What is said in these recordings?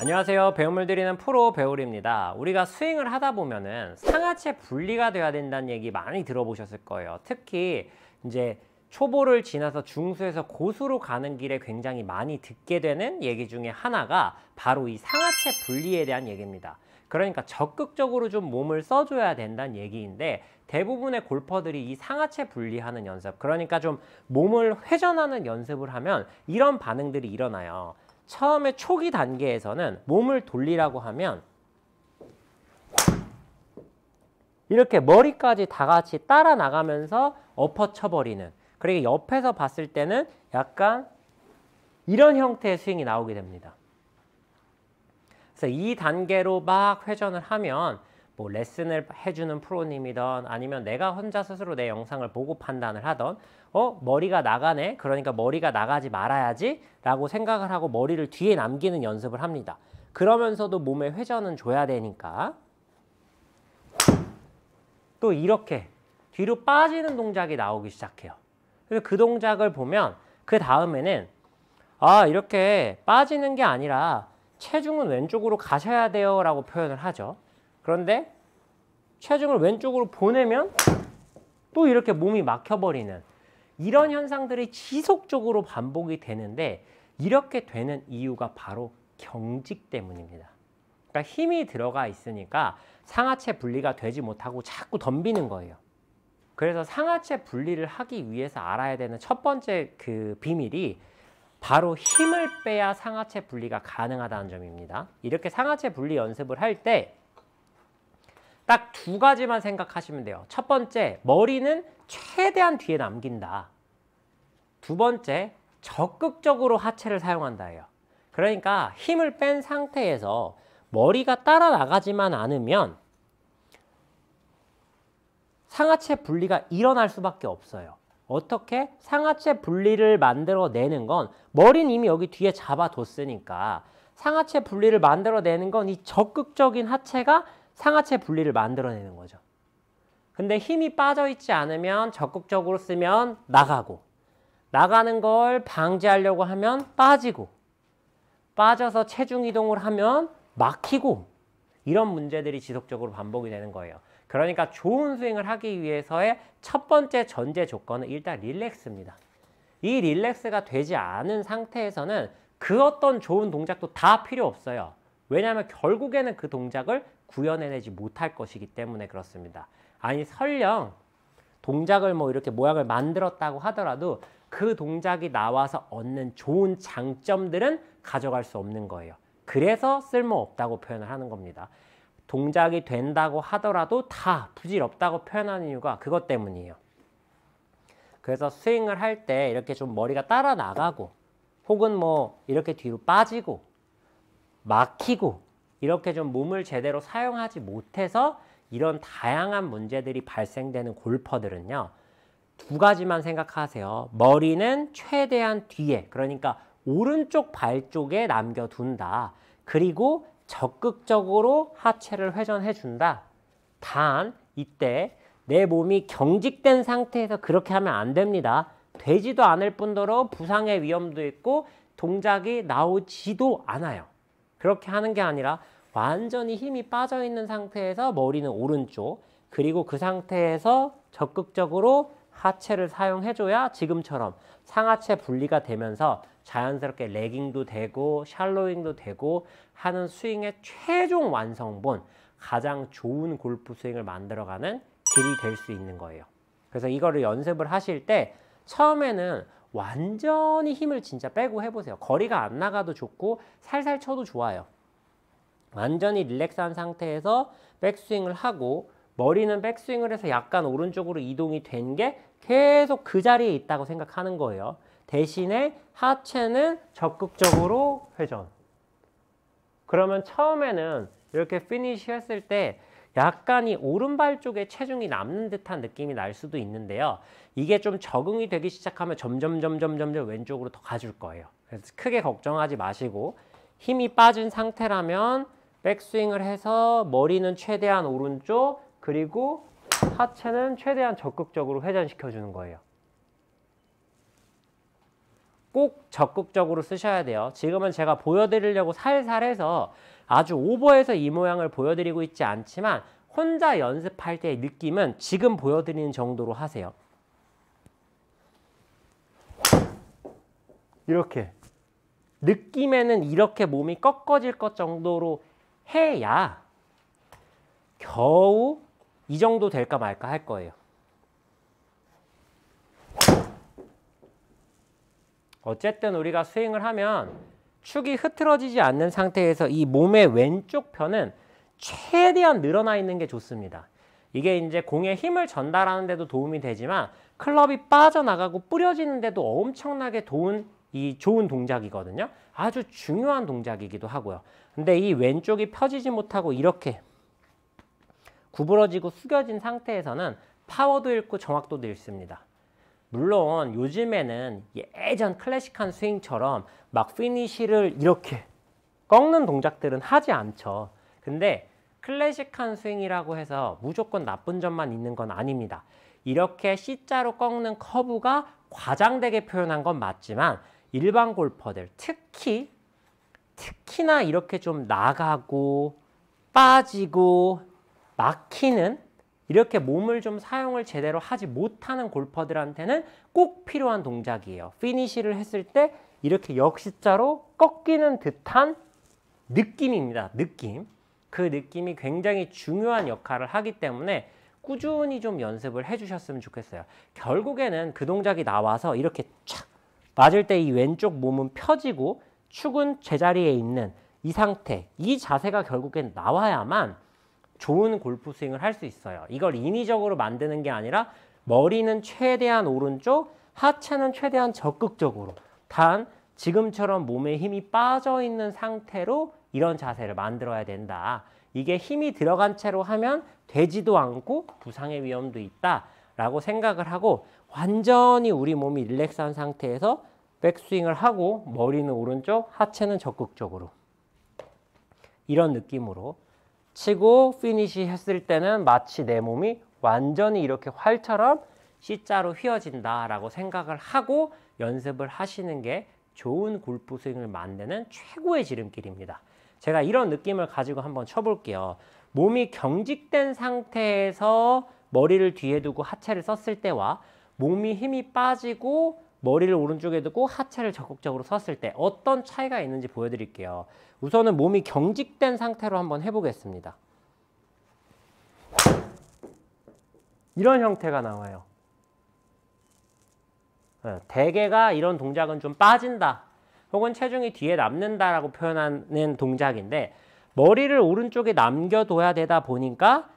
안녕하세요 배움을 드리는 프로 배우리입니다 우리가 스윙을 하다 보면은 상하체 분리가 돼야 된다는 얘기 많이 들어보셨을 거예요 특히 이제 초보를 지나서 중수에서 고수로 가는 길에 굉장히 많이 듣게 되는 얘기 중에 하나가 바로 이 상하체 분리에 대한 얘기입니다 그러니까 적극적으로 좀 몸을 써줘야 된다는 얘기인데 대부분의 골퍼들이 이 상하체 분리하는 연습 그러니까 좀 몸을 회전하는 연습을 하면 이런 반응들이 일어나요 처음에 초기 단계에서는 몸을 돌리라고 하면 이렇게 머리까지 다 같이 따라 나가면서 엎어쳐버리는 그리고 그러니까 옆에서 봤을 때는 약간 이런 형태의 스윙이 나오게 됩니다. 그래서 이 단계로 막 회전을 하면 뭐 레슨을 해주는 프로님이던 아니면 내가 혼자 스스로 내 영상을 보고 판단을 하던 어 머리가 나가네 그러니까 머리가 나가지 말아야지 라고 생각을 하고 머리를 뒤에 남기는 연습을 합니다 그러면서도 몸에 회전은 줘야 되니까 또 이렇게 뒤로 빠지는 동작이 나오기 시작해요 그래서 그 동작을 보면 그 다음에는 아 이렇게 빠지는 게 아니라 체중은 왼쪽으로 가셔야 돼요 라고 표현을 하죠 그런데 체중을 왼쪽으로 보내면 또 이렇게 몸이 막혀버리는 이런 현상들이 지속적으로 반복이 되는데 이렇게 되는 이유가 바로 경직 때문입니다. 그러니까 힘이 들어가 있으니까 상하체 분리가 되지 못하고 자꾸 덤비는 거예요. 그래서 상하체 분리를 하기 위해서 알아야 되는 첫 번째 그 비밀이 바로 힘을 빼야 상하체 분리가 가능하다는 점입니다. 이렇게 상하체 분리 연습을 할때 딱두 가지만 생각하시면 돼요. 첫 번째, 머리는 최대한 뒤에 남긴다. 두 번째, 적극적으로 하체를 사용한다예요. 그러니까 힘을 뺀 상태에서 머리가 따라 나가지만 않으면 상하체 분리가 일어날 수밖에 없어요. 어떻게? 상하체 분리를 만들어내는 건 머리는 이미 여기 뒤에 잡아뒀으니까 상하체 분리를 만들어내는 건 이 적극적인 하체가 상하체 분리를 만들어내는 거죠. 근데 힘이 빠져있지 않으면 적극적으로 쓰면 나가고 나가는 걸 방지하려고 하면 빠지고 빠져서 체중 이동을 하면 막히고 이런 문제들이 지속적으로 반복이 되는 거예요. 그러니까 좋은 스윙을 하기 위해서의 첫 번째 전제 조건은 일단 릴렉스입니다. 이 릴렉스가 되지 않은 상태에서는 그 어떤 좋은 동작도 다 필요 없어요. 왜냐하면 결국에는 그 동작을 구현해내지 못할 것이기 때문에 그렇습니다. 아니 설령 동작을 뭐 이렇게 모양을 만들었다고 하더라도 그 동작이 나와서 얻는 좋은 장점들은 가져갈 수 없는 거예요. 그래서 쓸모없다고 표현을 하는 겁니다. 동작이 된다고 하더라도 다 부질없다고 표현하는 이유가 그것 때문이에요. 그래서 스윙을 할 때 이렇게 좀 머리가 따라 나가고 혹은 뭐 이렇게 뒤로 빠지고 막히고 이렇게 좀 몸을 제대로 사용하지 못해서 이런 다양한 문제들이 발생되는 골퍼들은요. 두 가지만 생각하세요. 머리는 최대한 뒤에 그러니까 오른쪽 발 쪽에 남겨둔다. 그리고 적극적으로 하체를 회전해준다. 단 이때 내 몸이 경직된 상태에서 그렇게 하면 안 됩니다. 되지도 않을 뿐더러 부상의 위험도 있고 동작이 나오지도 않아요. 그렇게 하는 게 아니라 완전히 힘이 빠져 있는 상태에서 머리는 오른쪽 그리고 그 상태에서 적극적으로 하체를 사용해줘야 지금처럼 상하체 분리가 되면서 자연스럽게 레깅도 되고 샬로잉도 되고 하는 스윙의 최종 완성본 가장 좋은 골프 스윙을 만들어가는 길이 될 수 있는 거예요. 그래서 이거를 연습을 하실 때 처음에는 완전히 힘을 진짜 빼고 해보세요. 거리가 안 나가도 좋고 살살 쳐도 좋아요. 완전히 릴렉스한 상태에서 백스윙을 하고 머리는 백스윙을 해서 약간 오른쪽으로 이동이 된 게 계속 그 자리에 있다고 생각하는 거예요. 대신에 하체는 적극적으로 회전. 그러면 처음에는 이렇게 피니쉬 했을 때 약간 이 오른발 쪽에 체중이 남는 듯한 느낌이 날 수도 있는데요. 이게 좀 적응이 되기 시작하면 점점 점점 점점 왼쪽으로 더 가줄 거예요. 그래서 크게 걱정하지 마시고 힘이 빠진 상태라면 백스윙을 해서 머리는 최대한 오른쪽 그리고 하체는 최대한 적극적으로 회전시켜 주는 거예요. 꼭 적극적으로 쓰셔야 돼요. 지금은 제가 보여드리려고 살살 해서 아주 오버해서 이 모양을 보여드리고 있지 않지만 혼자 연습할 때의 느낌은 지금 보여드리는 정도로 하세요. 이렇게 느낌에는 이렇게 몸이 꺾어질 것 정도로 해야 겨우 이 정도 될까 말까 할 거예요. 어쨌든 우리가 스윙을 하면 축이 흐트러지지 않는 상태에서 이 몸의 왼쪽 편은 최대한 늘어나 있는 게 좋습니다. 이게 이제 공에 힘을 전달하는 데도 도움이 되지만 클럽이 빠져나가고 뿌려지는 데도 엄청나게 도운 이 좋은 동작이거든요. 아주 중요한 동작이기도 하고요. 근데 이 왼쪽이 펴지지 못하고 이렇게 구부러지고 숙여진 상태에서는 파워도 잃고 정확도도 잃습니다. 물론 요즘에는 예전 클래식한 스윙처럼 막 피니쉬를 이렇게 꺾는 동작들은 하지 않죠. 근데 클래식한 스윙이라고 해서 무조건 나쁜 점만 있는 건 아닙니다. 이렇게 C자로 꺾는 커브가 과장되게 표현한 건 맞지만 일반 골퍼들 특히 특히나 이렇게 좀 나가고 빠지고 막히는 이렇게 몸을 좀 사용을 제대로 하지 못하는 골퍼들한테는 꼭 필요한 동작이에요. 피니쉬를 했을 때 이렇게 역시자로 꺾이는 듯한 느낌입니다. 느낌. 그 느낌이 굉장히 중요한 역할을 하기 때문에 꾸준히 좀 연습을 해주셨으면 좋겠어요. 결국에는 그 동작이 나와서 이렇게 착 맞을 때 이 왼쪽 몸은 펴지고 축은 제자리에 있는 이 상태, 이 자세가 결국엔 나와야만 좋은 골프 스윙을 할 수 있어요. 이걸 인위적으로 만드는 게 아니라 머리는 최대한 오른쪽, 하체는 최대한 적극적으로. 단 지금처럼 몸에 힘이 빠져 있는 상태로 이런 자세를 만들어야 된다. 이게 힘이 들어간 채로 하면 되지도 않고 부상의 위험도 있다라고 생각을 하고 완전히 우리 몸이 릴렉스한 상태에서 백스윙을 하고 머리는 오른쪽, 하체는 적극적으로. 이런 느낌으로 치고 피니시 했을 때는 마치 내 몸이 완전히 이렇게 활처럼 C자로 휘어진다라고 생각을 하고 연습을 하시는 게 좋은 골프 스윙을 만드는 최고의 지름길입니다. 제가 이런 느낌을 가지고 한번 쳐볼게요. 몸이 경직된 상태에서 머리를 뒤에 두고 하체를 썼을 때와 몸이 힘이 빠지고 머리를 오른쪽에 두고 하체를 적극적으로 섰을 때 어떤 차이가 있는지 보여드릴게요. 우선은 몸이 경직된 상태로 한번 해보겠습니다. 이런 형태가 나와요. 예, 대개가 이런 동작은 좀 빠진다 혹은 체중이 뒤에 남는다라고 표현하는 동작인데 머리를 오른쪽에 남겨둬야 되다 보니까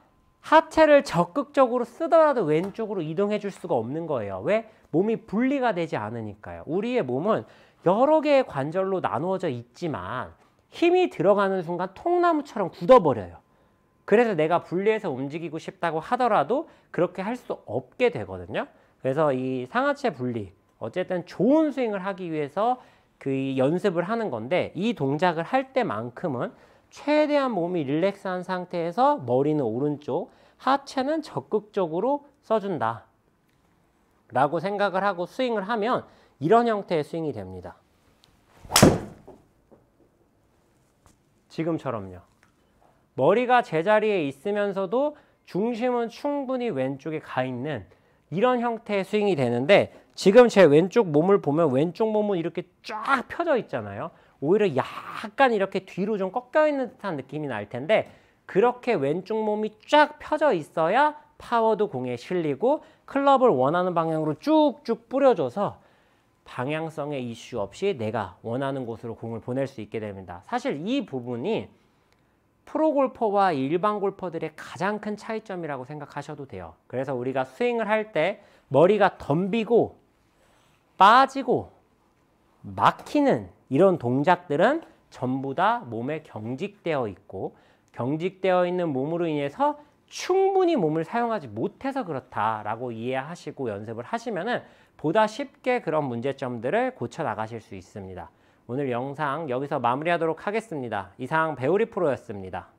하체를 적극적으로 쓰더라도 왼쪽으로 이동해 줄 수가 없는 거예요. 왜? 몸이 분리가 되지 않으니까요. 우리의 몸은 여러 개의 관절로 나누어져 있지만 힘이 들어가는 순간 통나무처럼 굳어버려요. 그래서 내가 분리해서 움직이고 싶다고 하더라도 그렇게 할 수 없게 되거든요. 그래서 이 상하체 분리, 어쨌든 좋은 스윙을 하기 위해서 그 연습을 하는 건데 이 동작을 할 때만큼은 최대한 몸이 릴렉스한 상태에서 머리는 오른쪽, 하체는 적극적으로 써준다. 라고 생각을 하고 스윙을 하면 이런 형태의 스윙이 됩니다. 지금처럼요. 머리가 제자리에 있으면서도 중심은 충분히 왼쪽에 가 있는 이런 형태의 스윙이 되는데 지금 제 왼쪽 몸을 보면 왼쪽 몸은 이렇게 쫙 펴져 있잖아요. 오히려 약간 이렇게 뒤로 좀 꺾여 있는 듯한 느낌이 날 텐데 그렇게 왼쪽 몸이 쫙 펴져 있어야 파워도 공에 실리고 클럽을 원하는 방향으로 쭉쭉 뿌려줘서 방향성의 이슈 없이 내가 원하는 곳으로 공을 보낼 수 있게 됩니다. 사실 이 부분이 프로골퍼와 일반 골퍼들의 가장 큰 차이점이라고 생각하셔도 돼요. 그래서 우리가 스윙을 할 때 머리가 덤비고 빠지고 막히는 이런 동작들은 전부 다 몸에 경직되어 있고 경직되어 있는 몸으로 인해서 충분히 몸을 사용하지 못해서 그렇다라고 이해하시고 연습을 하시면 보다 쉽게 그런 문제점들을 고쳐 나가실 수 있습니다. 오늘 영상 여기서 마무리하도록 하겠습니다. 이상 배우리 프로였습니다.